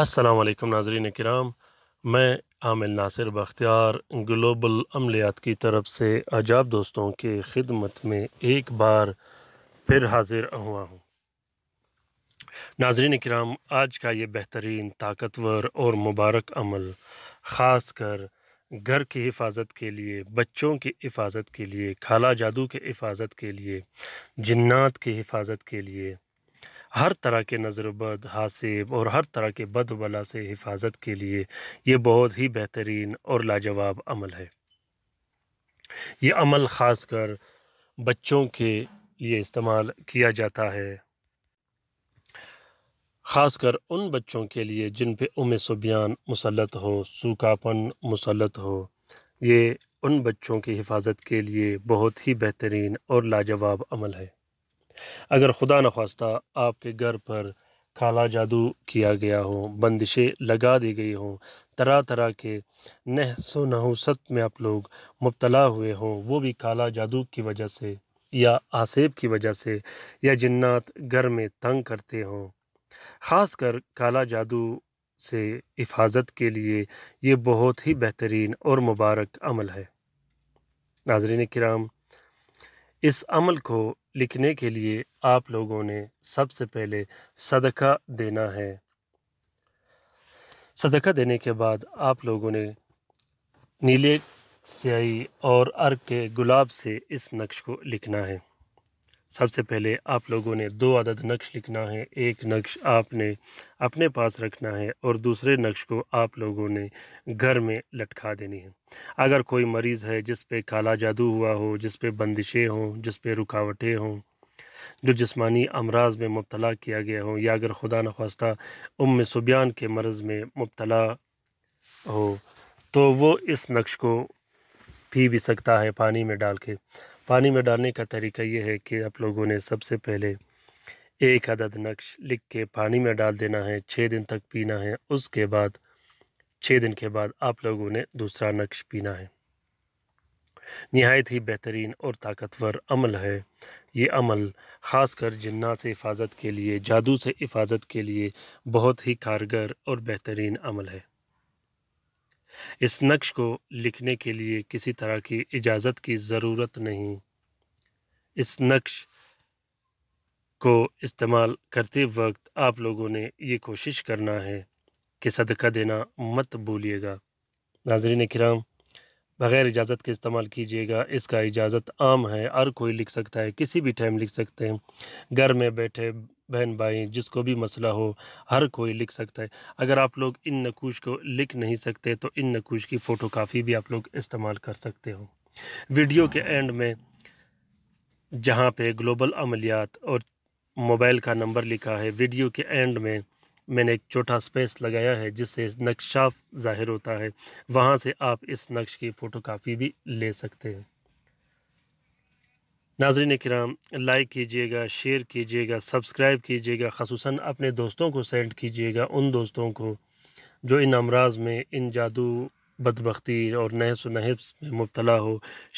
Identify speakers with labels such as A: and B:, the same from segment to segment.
A: असलकम नाजरीन कराम मैं आमिल नासिर बख्तियार ग्लोबल अमलियात की तरफ से अजाब दोस्तों के ख़िदमत में एक बार फिर हाजिर हुआ हूँ नाजरीन कराम आज का ये बेहतरीन ताकतवर और मुबारक अमल ख़ास कर घर की हिफाजत के लिए बच्चों की हिफाजत के लिए खाला जादू के हिफाजत के लिए जन्ात की हिफाजत के लिए हर तरह के नज़रबद हासिब और हर तरह के बदबला से हिफाजत के लिए ये बहुत ही बेहतरीन और लाजवाब अमल है ये अमल ख़ास कर बच्चों के लिए इस्तेमाल किया जाता है ख़ासकर उन बच्चों के लिए जिन पे उम सुबियान मुसलत हो सूखापन मुसलत हो ये उन बच्चों की हिफाजत के लिए बहुत ही बेहतरीन और लाजवाब अमल है अगर खुदा न खास्ता आपके घर पर काला जादू किया गया हो बंदिशें लगा दी गई हों तरह तरह के नहसो नहुसत में आप लोग मुबतला हुए हों वो भी काला जादू की वजह से या आसेब की वजह से या जन्नात घर में तंग करते हों ख़ास कर काला जादू से हिफाजत के लिए ये बहुत ही बेहतरीन और मुबारक अमल है नाजरीन कराम इस अमल को लिखने के लिए आप लोगों ने सबसे पहले सदका देना है सदका देने के बाद आप लोगों ने नीले स्याही और अर्क के गुलाब से इस नक्श को लिखना है सबसे पहले आप लोगों ने दो आदद नक्श लिखना है एक नक्श आपने अपने पास रखना है और दूसरे नक्श को आप लोगों ने घर में लटका देनी है अगर कोई मरीज़ है जिस पे काला जादू हुआ हो जिस पे बंदिशें हों जिस पे रुकावटें हों जो जिस्मानी अमराज में मुबतला किया गया हो या अगर खुदा नखास्ता उम सुबियान के मर्ज़ में मुबतला हो तो वो इस नक्श को पी भी सकता है पानी में डाल के पानी में डालने का तरीका ये है कि आप लोगों ने सबसे पहले एक अदद नक्श लिख के पानी में डाल देना है छः दिन तक पीना है उसके बाद छः दिन के बाद आप लोगों ने दूसरा नक्श पीना है नहायत ही बेहतरीन और ताकतवर अमल है ये अमल ख़ास कर जन्ना से हिफाजत के लिए जादू से हिफाजत के लिए बहुत ही कारगर और बेहतरीन अमल है इस नक्श को लिखने के लिए किसी तरह की इजाज़त की ज़रूरत नहीं इस नक्श को इस्तेमाल करते वक्त आप लोगों ने ये कोशिश करना है कि सदका देना मत भूलिएगा नाजरीन कराम बग़ैर इजाज़त के इस्तेमाल कीजिएगा इसका इजाज़त आम है हर कोई लिख सकता है किसी भी टाइम लिख सकते हैं घर में बैठे बहन भाई जिसको भी मसला हो हर कोई लिख सकता है अगर आप लोग इन नकूश को लिख नहीं सकते तो इन नकूश की फ़ोटो काफ़ी भी आप लोग इस्तेमाल कर सकते हो वीडियो के एंड में जहाँ पे ग्लोबल अमलियात और मोबाइल का नंबर लिखा है वीडियो के एंड में मैंने एक छोटा स्पेस लगाया है जिससे नक्शा ज़ाहिर होता है वहाँ से आप इस नक्श की काफ़ी भी ले सकते हैं नाजरीन कराम लाइक कीजिएगा शेयर कीजिएगा सब्सक्राइब कीजिएगा खसूस अपने दोस्तों को सेंड कीजिएगा उन दोस्तों को जो इन अमराज में इन जादू बदबख्ती और नहस नहस में मुबतला हो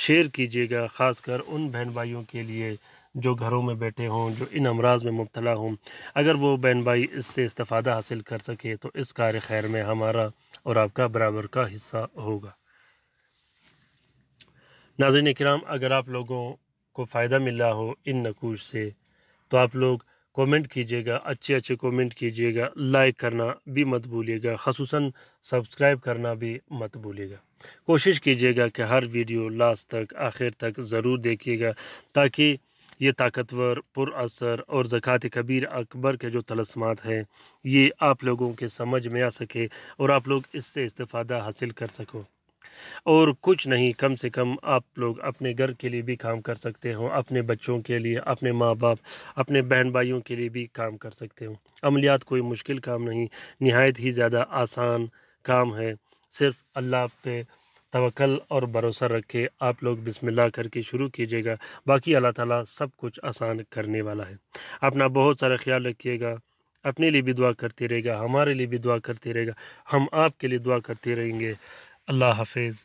A: शेयर कीजिएगा ख़ास कर उन बहन भाइयों के लिए जो घरों में बैठे हों जो इन अमराज में मुबतला हों अगर वो बहन भाई इससे इस्तादा हासिल कर सके तो इस कार खैर में हमारा और आपका बराबर का हिस्सा होगा नाजरन कराम अगर आप लोगों को फ़ायदा मिला हो इन नकूश से तो आप लोग कमेंट कीजिएगा अच्छे अच्छे कमेंट कीजिएगा लाइक करना भी मत भूलिएगा खसूस सब्सक्राइब करना भी मत भूलिएगा कोशिश कीजिएगा कि हर वीडियो लास्ट तक आखिर तक ज़रूर देखिएगा ताकि ये ताकतवर असर और ज़क़ात कबीर अकबर के जो तलस्मात हैं ये आप लोगों के समझ में आ सके और आप लोग इससे इस्तफादा हासिल कर सको और कुछ नहीं कम से कम आप लोग अपने घर के लिए भी काम कर सकते हो अपने बच्चों के लिए अपने माँ बाप अपने बहन भाइयों के लिए भी काम कर सकते हो अमलियात कोई मुश्किल काम नहीं नहायत ही ज़्यादा आसान काम है सिर्फ अल्लाह पे तवक्ल और भरोसा रखे आप लोग बिस्मिल्लाह करके शुरू कीजिएगा बाकी अल्लाह ताला सब कुछ आसान करने वाला है अपना बहुत सारा ख्याल रखिएगा अपने लिए भी दुआ करते रहेगा हमारे लिए भी दुआ करते रहेगा हम आपके लिए दुआ करते रहेंगे अल्लाह हाफिज़